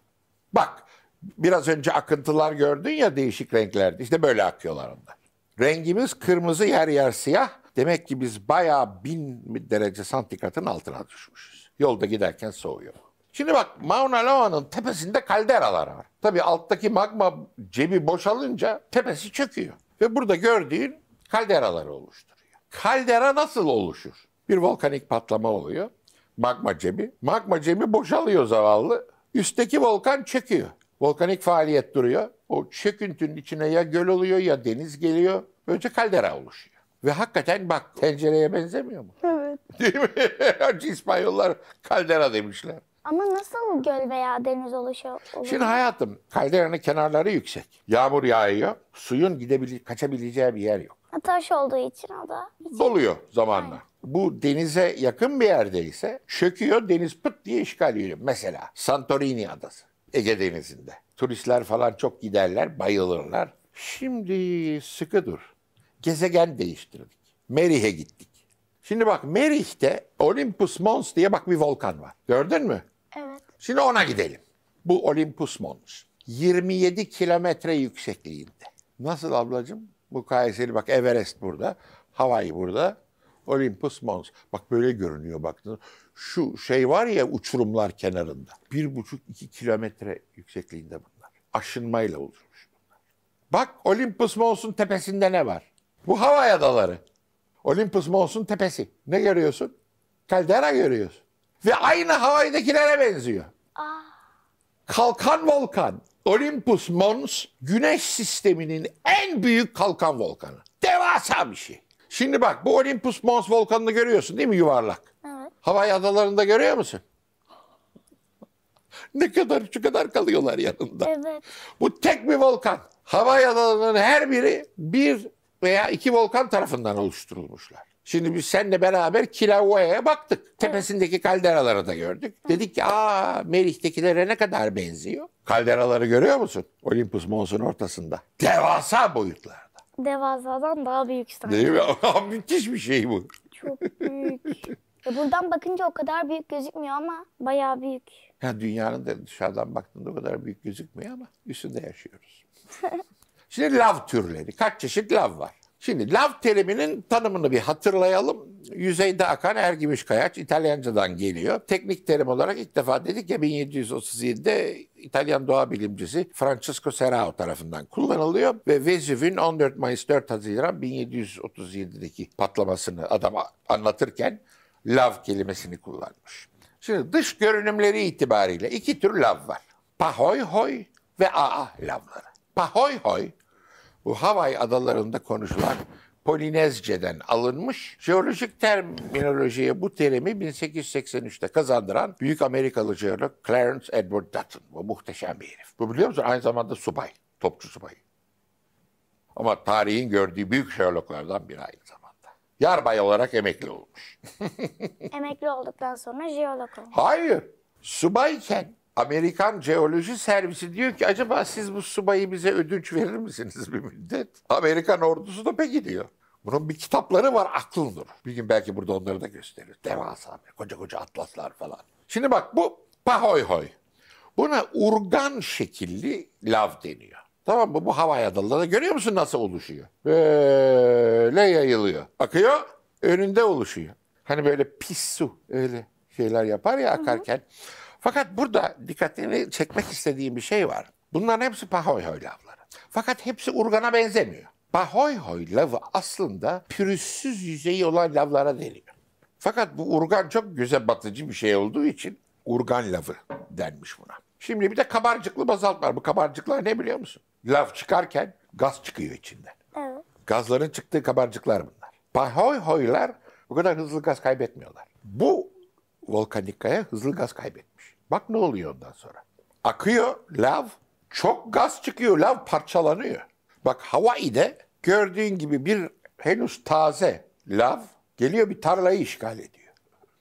Bak biraz önce akıntılar gördün ya değişik renklerde. işte böyle akıyorlar onlar. Rengimiz kırmızı yer yer siyah, Demek ki biz bayağı bin derece santigratın altına düşmüşüz. Yolda giderken soğuyor. Şimdi bak Mauna Loa'nın tepesinde kalderalar var. Tabii alttaki magma cebi boşalınca tepesi çöküyor. Ve burada gördüğün kalderaları oluşturuyor. Kaldera nasıl oluşur? Bir volkanik patlama oluyor. Magma cebi. Magma cebi boşalıyor zavallı. Üstteki volkan çöküyor. Volkanik faaliyet duruyor. O çöküntünün içine ya göl oluyor ya deniz geliyor. Böylece kaldera oluşuyor. Ve hakikaten bak tencereye benzemiyor mu? Evet. Değil mi? Önce şey İspanyollar kaldera demişler. Ama nasıl göl veya deniz oluşuyor? Şimdi hayatım kalderanın kenarları yüksek. Yağmur yağıyor. Suyun gidebil, kaçabileceği bir yer yok. Taş olduğu için o da. Hiç... Doluyor zamanla. Aynen. Bu denize yakın bir yerdeyse çöküyor deniz pıt diye işgal ediyor. Mesela Santorini adası Ege Denizi'nde. Turistler falan çok giderler, bayılırlar. Şimdi sıkı dur gezegen değiştirdik. Merih'e gittik. Şimdi bak Merih'te Olympus Mons diye bak bir volkan var. Gördün mü? Evet. Şimdi ona gidelim. Bu Olympus Mons. 27 kilometre yüksekliğinde. Nasıl ablacığım? Mukayeseli bak Everest burada. Hawaii burada. Olympus Mons. Bak böyle görünüyor baktın. Şu şey var ya uçurumlar kenarında. Bir buçuk iki kilometre yüksekliğinde bunlar. Aşınmayla oluşmuş bunlar. Bak Olympus Mons'un tepesinde ne var? Bu Havay Adaları. Olympus Mons'un tepesi. Ne görüyorsun? Kaldera görüyorsun. Ve aynı Hawaii'dekilere benziyor. Aa. Ah. Kalkan volkan. Olympus Mons güneş sisteminin en büyük kalkan volkanı. Devasa bir şey. Şimdi bak bu Olympus Mons volkanını görüyorsun değil mi yuvarlak? Evet. Havai adalarında görüyor musun? ne kadar şu kadar kalıyorlar yanında. Evet. Bu tek bir volkan. Havai adalarının her biri bir veya iki volkan tarafından oluşturulmuşlar. Şimdi biz seninle beraber Kilauea'ya baktık. Tepesindeki kalderaları da gördük. Dedik ki aa Merih'tekilere ne kadar benziyor. Kalderaları görüyor musun? Olympus Mons'un ortasında. Devasa boyutlarda. Devasadan daha büyük sanki. Değil mi? Müthiş bir şey bu. Çok büyük. E buradan bakınca o kadar büyük gözükmüyor ama bayağı büyük. Ya dünyanın da dışarıdan baktığında o kadar büyük gözükmüyor ama üstünde yaşıyoruz. Şimdi lav türleri. Kaç çeşit lav var? Şimdi lav teriminin tanımını bir hatırlayalım. Yüzeyde akan Ergimiş Kayaç İtalyancadan geliyor. Teknik terim olarak ilk defa dedik ya 1737'de İtalyan doğa bilimcisi Francesco Serao tarafından kullanılıyor ve Vezüv'ün 14 Mayıs 4 Haziran 1737'deki patlamasını adam anlatırken lav kelimesini kullanmış. Şimdi dış görünümleri itibariyle iki tür lav var. Pahoyhoy ve aa lavları. Pahoyhoy bu Hawaii adalarında konuşulan Polinezce'den alınmış jeolojik terminolojiye bu terimi 1883'te kazandıran büyük Amerikalı jeolog Clarence Edward Dutton. Bu muhteşem bir herif. Bu biliyor musun? Aynı zamanda subay, topçu subayı. Ama tarihin gördüğü büyük jeologlardan biri aynı zamanda. Yarbay olarak emekli olmuş. emekli olduktan sonra jeolog olmuş. Hayır. Subayken Amerikan Jeoloji Servisi diyor ki acaba siz bu subayı bize ödünç verir misiniz bir müddet? Amerikan ordusu da peki diyor. Bunun bir kitapları var aklındır. Bir gün belki burada onları da gösterir. Devasa bir koca koca atlaslar falan. Şimdi bak bu pahoyhoy. Buna urgan şekilli lav deniyor. Tamam mı? Bu havaya dalları görüyor musun nasıl oluşuyor? Böyle yayılıyor. Akıyor, önünde oluşuyor. Hani böyle pis su öyle şeyler yapar ya akarken. Hı hı. Fakat burada dikkatini çekmek istediğim bir şey var. Bunların hepsi Pahoy lavları. Fakat hepsi urgana benzemiyor. Pahoy hoylavı aslında pürüzsüz yüzeyi olan lavlara deniyor. Fakat bu urgan çok göze batıcı bir şey olduğu için urgan lavı denmiş buna. Şimdi bir de kabarcıklı bazalt var. Bu kabarcıklar ne biliyor musun? Lav çıkarken gaz çıkıyor içinden. Evet. Gazların çıktığı kabarcıklar bunlar. Pahoy hoylar bu kadar hızlı gaz kaybetmiyorlar. Bu volkanik kaya hızlı gaz kaybediyor. Bak ne oluyor ondan sonra. Akıyor lav, çok gaz çıkıyor, lav parçalanıyor. Bak Hawaii'de gördüğün gibi bir henüz taze lav geliyor bir tarlayı işgal ediyor.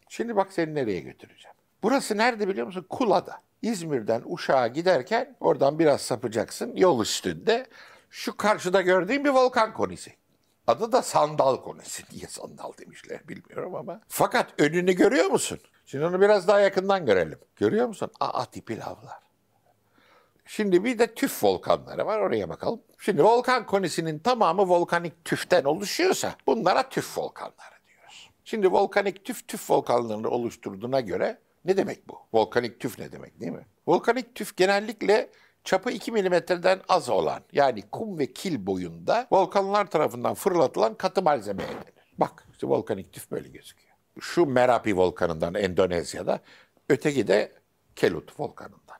Şimdi bak seni nereye götüreceğim. Burası nerede biliyor musun? Kula'da. İzmir'den Uşak'a giderken oradan biraz sapacaksın yol üstünde. Şu karşıda gördüğün bir volkan konisi. Adı da sandal konusu. Niye sandal demişler bilmiyorum ama. Fakat önünü görüyor musun? Şimdi onu biraz daha yakından görelim. Görüyor musun? Aa tipi lavlar. Şimdi bir de tüf volkanları var oraya bakalım. Şimdi volkan konisinin tamamı volkanik tüften oluşuyorsa bunlara tüf volkanları diyoruz. Şimdi volkanik tüf tüf volkanlarını oluşturduğuna göre ne demek bu? Volkanik tüf ne demek değil mi? Volkanik tüf genellikle çapı 2 milimetreden az olan yani kum ve kil boyunda volkanlar tarafından fırlatılan katı malzemeye denir. Bak işte volkanik tüf böyle gözüküyor. Şu Merapi volkanından Endonezya'da, öteki de Kelut volkanından.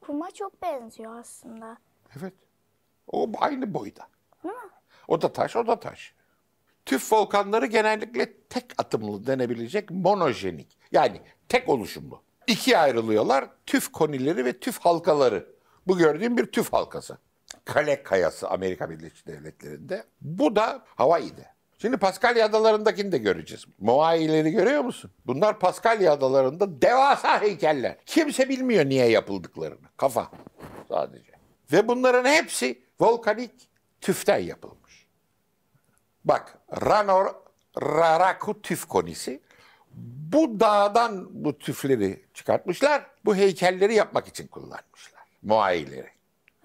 Kuma çok benziyor aslında. Evet. O aynı boyda. Hı? O da taş, o da taş. Tüf volkanları genellikle tek atımlı denebilecek monojenik. Yani tek oluşumlu. İkiye ayrılıyorlar. Tüf konileri ve tüf halkaları bu gördüğüm bir tüf halkası. Kale kayası Amerika Birleşik Devletleri'nde. Bu da Hawaii'de. Şimdi Paskalya adalarındakini de göreceğiz. Moai'leri görüyor musun? Bunlar Paskalya adalarında devasa heykeller. Kimse bilmiyor niye yapıldıklarını. Kafa sadece. Ve bunların hepsi volkanik tüften yapılmış. Bak Ranor Raraku tüf konisi. Bu dağdan bu tüfleri çıkartmışlar. Bu heykelleri yapmak için kullanmışlar. Moaileri.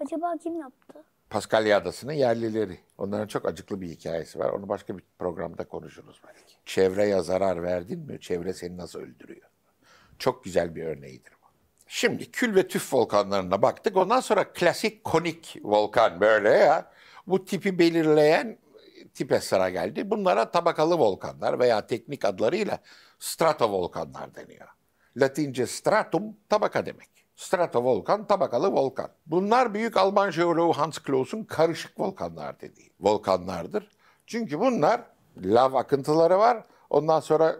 Acaba kim yaptı? Paskalya Adası'nın yerlileri. Onların çok acıklı bir hikayesi var. Onu başka bir programda konuşuruz belki. Çevreye zarar verdin mi? Çevre seni nasıl öldürüyor? Çok güzel bir örneğidir bu. Şimdi kül ve tüf volkanlarına baktık. Ondan sonra klasik konik volkan böyle ya. Bu tipi belirleyen tipe sıra geldi. Bunlara tabakalı volkanlar veya teknik adlarıyla strato volkanlar deniyor. Latince stratum tabaka demek. Stratovolkan, tabakalı volkan. Bunlar büyük Alman jeoloğu Hans Klaus'un karışık volkanlar dediği volkanlardır. Çünkü bunlar lav akıntıları var. Ondan sonra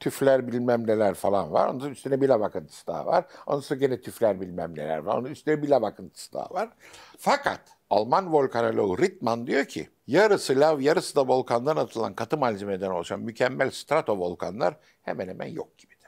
tüfler bilmem neler falan var. Onun üstüne bir lav akıntısı daha var. Onun üstüne gene tüfler bilmem neler var. Onun üstüne bir lav akıntısı daha var. Fakat Alman volkanologu Rittmann diyor ki yarısı lav yarısı da volkandan atılan katı malzemeden oluşan mükemmel strato volkanlar hemen hemen yok gibi.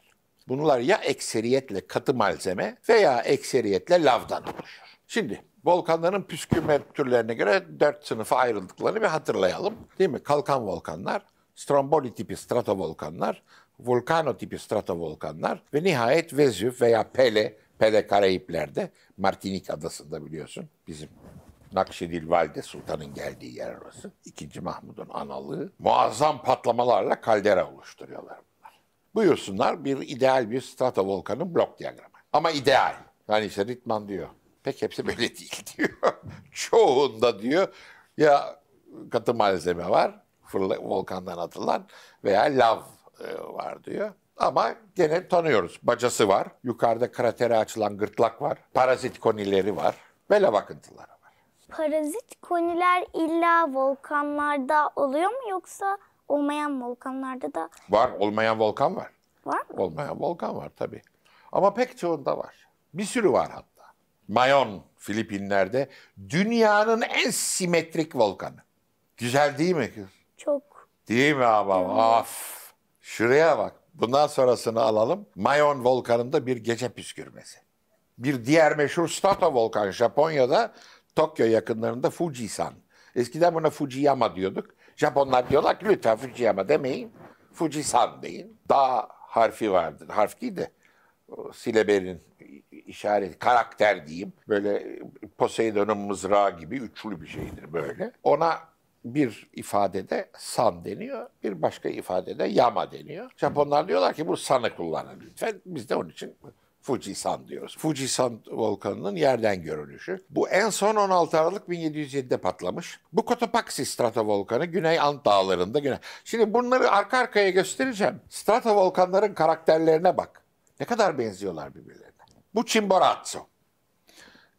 Bunlar ya ekseriyetle katı malzeme veya ekseriyetle lavdan oluşuyor. Şimdi volkanların püskürme türlerine göre dört sınıfa ayrıldıklarını bir hatırlayalım. Değil mi? Kalkan volkanlar, stromboli tipi stratovolkanlar, volkano tipi stratovolkanlar ve nihayet Vezüv veya Pele, Pele Karayipler'de, Martinik adasında biliyorsun bizim Nakşidil Valide Sultan'ın geldiği yer orası. İkinci Mahmud'un analığı muazzam patlamalarla kaldera oluşturuyorlar. Buyursunlar bir ideal bir stratovolkanın blok diyagramı. Ama ideal. Yani işte Ritman diyor. Pek hepsi böyle değil diyor. Çoğunda diyor ya katı malzeme var, fırla, volkandan atılan veya lav e, var diyor. Ama gene tanıyoruz. Bacası var, yukarıda kratere açılan gırtlak var, parazit konileri var ve lav akıntıları var. Parazit koniler illa volkanlarda oluyor mu yoksa Olmayan volkanlarda da... Var, olmayan volkan var. Var mı? Olmayan volkan var tabii. Ama pek çoğunda var. Bir sürü var hatta. Mayon Filipinler'de dünyanın en simetrik volkanı. Güzel değil mi kız? Çok. Değil mi abam? Evet. Şuraya bak. Bundan sonrasını alalım. Mayon volkanında bir gece püskürmesi. Bir diğer meşhur Stato volkan Japonya'da Tokyo yakınlarında Fuji San. Eskiden buna Fujiyama diyorduk. Japonlar diyorlar ki lütfen Fujiyama demeyin. Fujisan deyin. Dağ harfi vardır. Harf değil de silebenin işareti, karakter diyeyim. Böyle Poseidon'un mızrağı gibi üçlü bir şeydir böyle. Ona bir ifadede san deniyor, bir başka ifadede yama deniyor. Japonlar diyorlar ki bu sanı kullanın lütfen. Biz de onun için Fujisan diyoruz. Fujisan volkanının yerden görünüşü. Bu en son 16 Aralık 1707'de patlamış. Bu Cotopaxi stratovolkanı Güney Ant Dağları'nda. Güney... Şimdi bunları arka arkaya göstereceğim. Stratovolkanların karakterlerine bak. Ne kadar benziyorlar birbirlerine. Bu Chimborazo.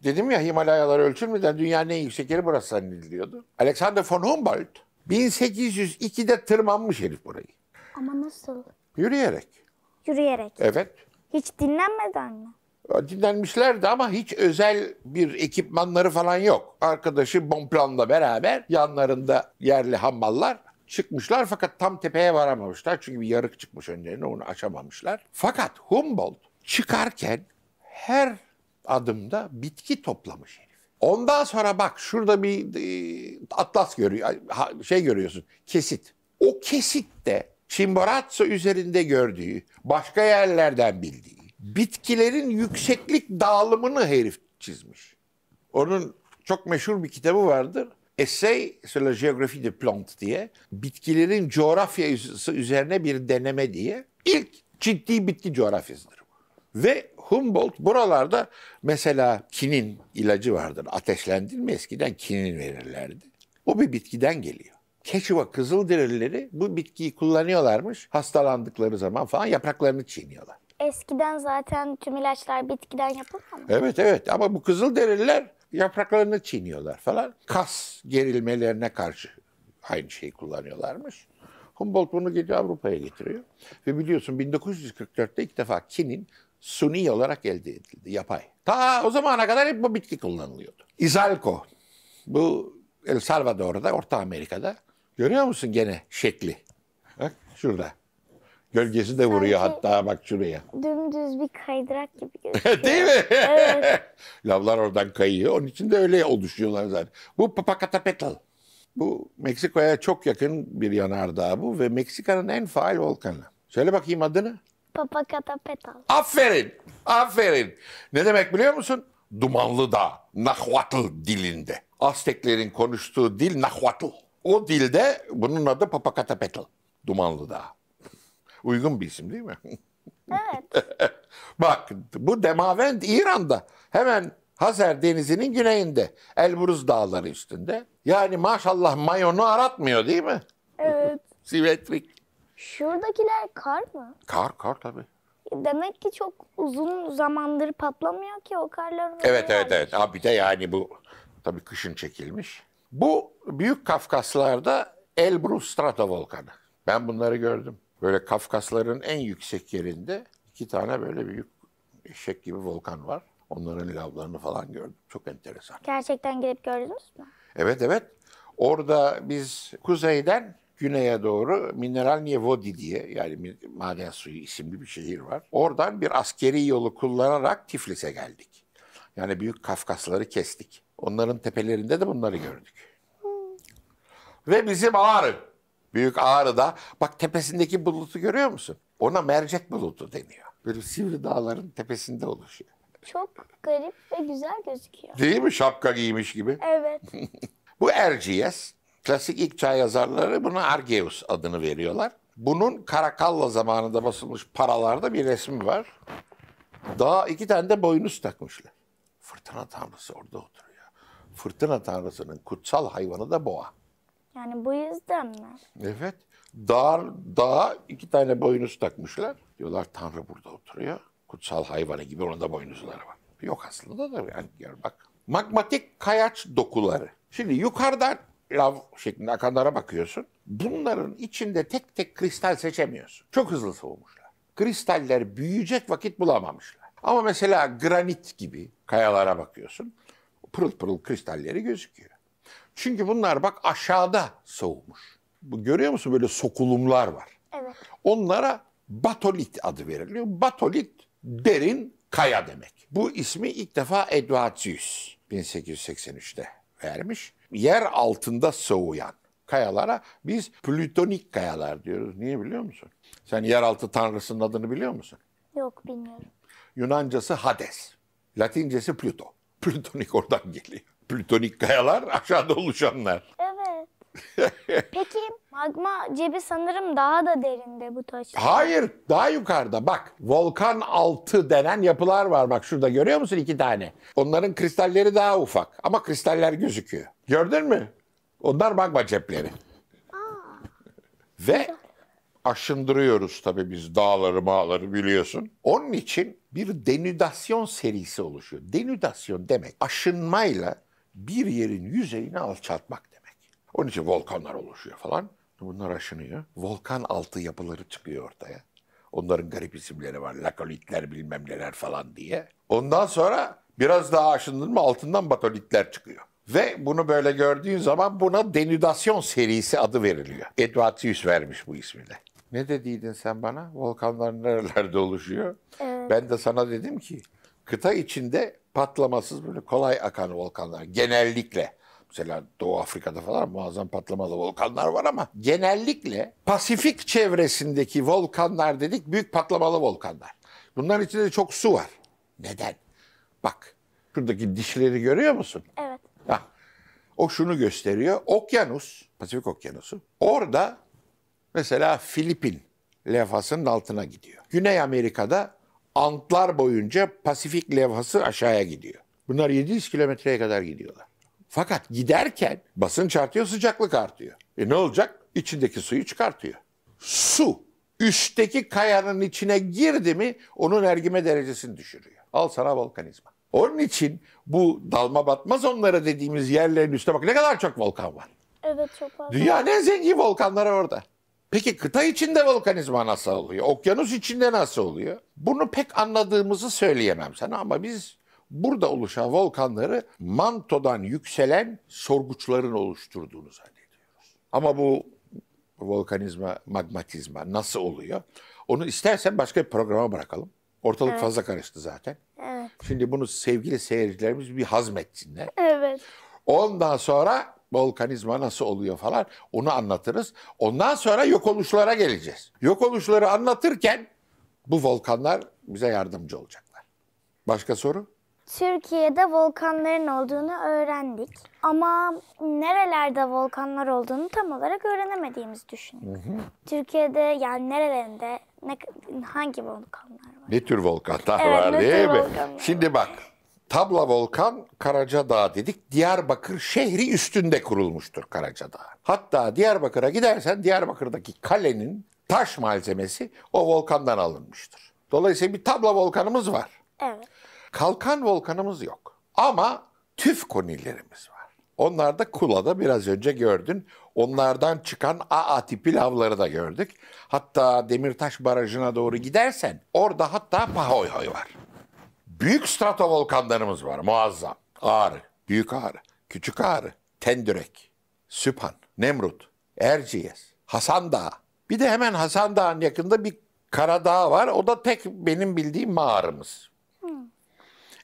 Dedim ya Himalayalar ölçülmeden dünyanın en yüksek yeri burası zannediliyordu. Alexander von Humboldt 1802'de tırmanmış herif burayı. Ama nasıl? Yürüyerek. Yürüyerek. Evet. Hiç dinlenmeden mi? Dinlenmişlerdi ama hiç özel bir ekipmanları falan yok. Arkadaşı Bonplan'la beraber yanlarında yerli hamallar çıkmışlar fakat tam tepeye varamamışlar. Çünkü bir yarık çıkmış önlerine onu açamamışlar. Fakat Humboldt çıkarken her adımda bitki toplamış herif. Ondan sonra bak şurada bir e, atlas görüyor, şey görüyorsun, kesit. O kesitte Chimborazo üzerinde gördüğü başka yerlerden bildiği, bitkilerin yükseklik dağılımını herif çizmiş. Onun çok meşhur bir kitabı vardır. Essay sur la géographie de plantes diye. Bitkilerin coğrafyası üzerine bir deneme diye. İlk ciddi bitki coğrafyasıdır. Ve Humboldt buralarda mesela kinin ilacı vardır. Ateşlendirme eskiden kinin verirlerdi. O bir bitkiden geliyor. Keşuva Kızılderilileri bu bitkiyi kullanıyorlarmış. Hastalandıkları zaman falan yapraklarını çiğniyorlar. Eskiden zaten tüm ilaçlar bitkiden yapılmıyor mu? Evet evet ama bu Kızılderililer yapraklarını çiğniyorlar falan. Kas gerilmelerine karşı aynı şeyi kullanıyorlarmış. Humboldt bunu gece Avrupa'ya getiriyor. Ve biliyorsun 1944'te ilk defa kinin suni olarak elde edildi, yapay. Ta o zamana kadar hep bu bitki kullanılıyordu. İzalko, bu El Salvador'da, Orta Amerika'da Görüyor musun gene şekli? Bak şurada. Gölgesi de vuruyor Sanki hatta bak şuraya. Dümdüz bir kaydırak gibi gözüküyor. Değil mi? Evet. Lavlar oradan kayıyor. Onun için de öyle oluşuyorlar zaten. Bu Popocatépetl. Bu Meksiko'ya çok yakın bir yanardağ bu ve Meksika'nın en faal volkanı. Söyle bakayım adını. Popocatépetl. Aferin. Aferin. Ne demek biliyor musun? Dumanlı dağ. Nahuatl dilinde. Azteklerin konuştuğu dil Nahuatl. O dilde bunun adı Papakatapetl. Dumanlı Dağ. Uygun bir isim değil mi? Evet. Bak bu Demavent İran'da. Hemen Hazar Denizi'nin güneyinde. Elburz Dağları üstünde. Yani maşallah mayonu aratmıyor değil mi? Evet. Simetrik. Şuradakiler kar mı? Kar kar tabii. Demek ki çok uzun zamandır patlamıyor ki o karlar. Evet evet evet. Abi de yani bu tabii kışın çekilmiş. Bu Büyük Kafkaslar'da Elbrus Stratovolkanı. Ben bunları gördüm. Böyle Kafkasların en yüksek yerinde iki tane böyle büyük eşek gibi volkan var. Onların lavlarını falan gördüm. Çok enteresan. Gerçekten gidip gördünüz mü? Evet evet. Orada biz kuzeyden güneye doğru Mineralnye Nevodi diye yani maden suyu isimli bir şehir var. Oradan bir askeri yolu kullanarak Tiflis'e geldik. Yani Büyük Kafkasları kestik. Onların tepelerinde de bunları gördük. Ve bizim Ağrı, Büyük Ağrı'da bak tepesindeki bulutu görüyor musun? Ona mercek bulutu deniyor. Böyle sivri dağların tepesinde oluşuyor. Çok garip ve güzel gözüküyor. Değil mi? Şapka giymiş gibi. Evet. Bu Erciyes. Klasik ilk çağ yazarları buna Argeus adını veriyorlar. Bunun Karakalla zamanında basılmış paralarda bir resmi var. Daha iki tane de boynuz takmışlar. Fırtına tanrısı orada oturuyor. Fırtına tanrısının kutsal hayvanı da boğa. Yani bu yüzden mi? Evet. Dağ, dağa iki tane boynuz takmışlar. Diyorlar tanrı burada oturuyor. Kutsal hayvanı gibi onun da boynuzları var. Yok aslında da yani gör bak. Magmatik kayaç dokuları. Şimdi yukarıdan lav şeklinde akanlara bakıyorsun. Bunların içinde tek tek kristal seçemiyorsun. Çok hızlı soğumuşlar. Kristaller büyüyecek vakit bulamamışlar. Ama mesela granit gibi kayalara bakıyorsun. Pırıl pırıl kristalleri gözüküyor. Çünkü bunlar bak aşağıda soğumuş. Bu görüyor musun böyle sokulumlar var. Evet. Onlara batolit adı veriliyor. Batolit derin kaya demek. Bu ismi ilk defa Edward 1883'te vermiş. Yer altında soğuyan kayalara biz plütonik kayalar diyoruz. Niye biliyor musun? Sen yeraltı tanrısının adını biliyor musun? Yok bilmiyorum. Yunancası Hades. Latincesi Plüto. Plütonik oradan geliyor. Plütonik kayalar aşağıda oluşanlar. Evet. Peki magma cebi sanırım daha da derinde bu taş. Hayır daha yukarıda bak volkan altı denen yapılar var bak şurada görüyor musun iki tane? Onların kristalleri daha ufak ama kristaller gözüküyor. Gördün mü? Onlar magma cepleri. Aa. Ve aşındırıyoruz tabii biz dağları mağları biliyorsun. Onun için bir denudasyon serisi oluşuyor. Denudasyon demek aşınmayla bir yerin yüzeyini alçaltmak demek. Onun için volkanlar oluşuyor falan. Bunlar aşınıyor. Volkan altı yapıları çıkıyor ortaya. Onların garip isimleri var. lakolitler bilmem neler falan diye. Ondan sonra biraz daha aşındırma altından batolitler çıkıyor. Ve bunu böyle gördüğün zaman buna denudasyon serisi adı veriliyor. Edward Hughes vermiş bu ismi de. Ne dediydin sen bana? Volkanlar nerelerde oluşuyor? Evet. Ben de sana dedim ki kıta içinde patlamasız böyle kolay akan volkanlar genellikle mesela Doğu Afrika'da falan muazzam patlamalı volkanlar var ama genellikle Pasifik çevresindeki volkanlar dedik büyük patlamalı volkanlar. Bunların içinde de çok su var. Neden? Bak şuradaki dişleri görüyor musun? Evet. Hah, o şunu gösteriyor. Okyanus, Pasifik Okyanusu. Orada mesela Filipin levhasının altına gidiyor. Güney Amerika'da antlar boyunca Pasifik levhası aşağıya gidiyor. Bunlar 700 kilometreye kadar gidiyorlar. Fakat giderken basınç artıyor, sıcaklık artıyor. E ne olacak? İçindeki suyu çıkartıyor. Su üstteki kayanın içine girdi mi onun ergime derecesini düşürüyor. Al sana volkanizma. Onun için bu dalma batmaz onlara dediğimiz yerlerin üstüne bak ne kadar çok volkan var. Evet çok fazla. Dünyanın en zengin volkanları orada. Peki kıta içinde volkanizma nasıl oluyor? Okyanus içinde nasıl oluyor? Bunu pek anladığımızı söyleyemem sana ama biz burada oluşan volkanları mantodan yükselen sorguçların oluşturduğunu zannediyoruz. Ama bu volkanizma, magmatizma nasıl oluyor? Onu istersen başka bir programa bırakalım. Ortalık evet. fazla karıştı zaten. Evet. Şimdi bunu sevgili seyircilerimiz bir hazmetsinler. Evet. Ondan sonra volkanizma nasıl oluyor falan onu anlatırız. Ondan sonra yok oluşlara geleceğiz. Yok oluşları anlatırken bu volkanlar bize yardımcı olacaklar. Başka soru? Türkiye'de volkanların olduğunu öğrendik. Ama nerelerde volkanlar olduğunu tam olarak öğrenemediğimizi düşünüyorum. Türkiye'de yani nerelerinde ne, hangi volkanlar var? Ne tür volkanlar evet, var ne değil tür mi? Volkanlar Şimdi bak Tabla Volkan Karacadağ dedik. Diyarbakır şehri üstünde kurulmuştur Karacadağ. Hatta Diyarbakır'a gidersen Diyarbakır'daki kalenin taş malzemesi o volkandan alınmıştır. Dolayısıyla bir tabla volkanımız var. Evet. Kalkan volkanımız yok. Ama tüf konilerimiz var. Onlar da Kula'da biraz önce gördün. Onlardan çıkan AA tipi lavları da gördük. Hatta Demirtaş Barajı'na doğru gidersen orada hatta Pahoyhoy var. Büyük stratovolkanlarımız var muazzam. Ağrı, Büyük Ağrı, Küçük Ağrı, Tendürek, süpan, Nemrut, Erciyes, Hasan Dağı. Bir de hemen Hasan Dağı'nın yakında bir kara dağ var. O da tek benim bildiğim mağarımız. Hmm.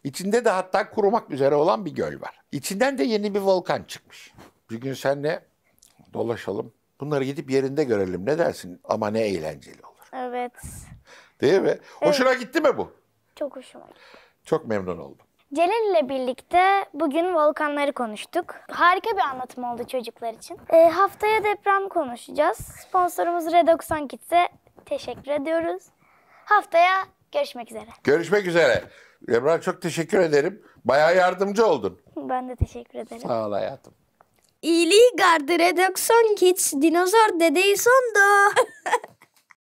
İçinde de hatta kurumak üzere olan bir göl var. İçinden de yeni bir volkan çıkmış. Bir gün senle dolaşalım. Bunları gidip yerinde görelim. Ne dersin? Ama ne eğlenceli olur. Evet. Değil mi? Hoşuna gitti mi bu? Çok hoşuma gitti. Çok memnun oldum. Celal ile birlikte bugün volkanları konuştuk. Harika bir anlatım oldu çocuklar için. E, haftaya deprem konuşacağız. Sponsorumuz Redoxan Kits'e teşekkür ediyoruz. Haftaya görüşmek üzere. Görüşmek üzere. Emrah çok teşekkür ederim. Bayağı yardımcı oldun. Ben de teşekkür ederim. Sağ ol hayatım. İyiliği gardı Redoxon Kids dinozor dedeyi sondu.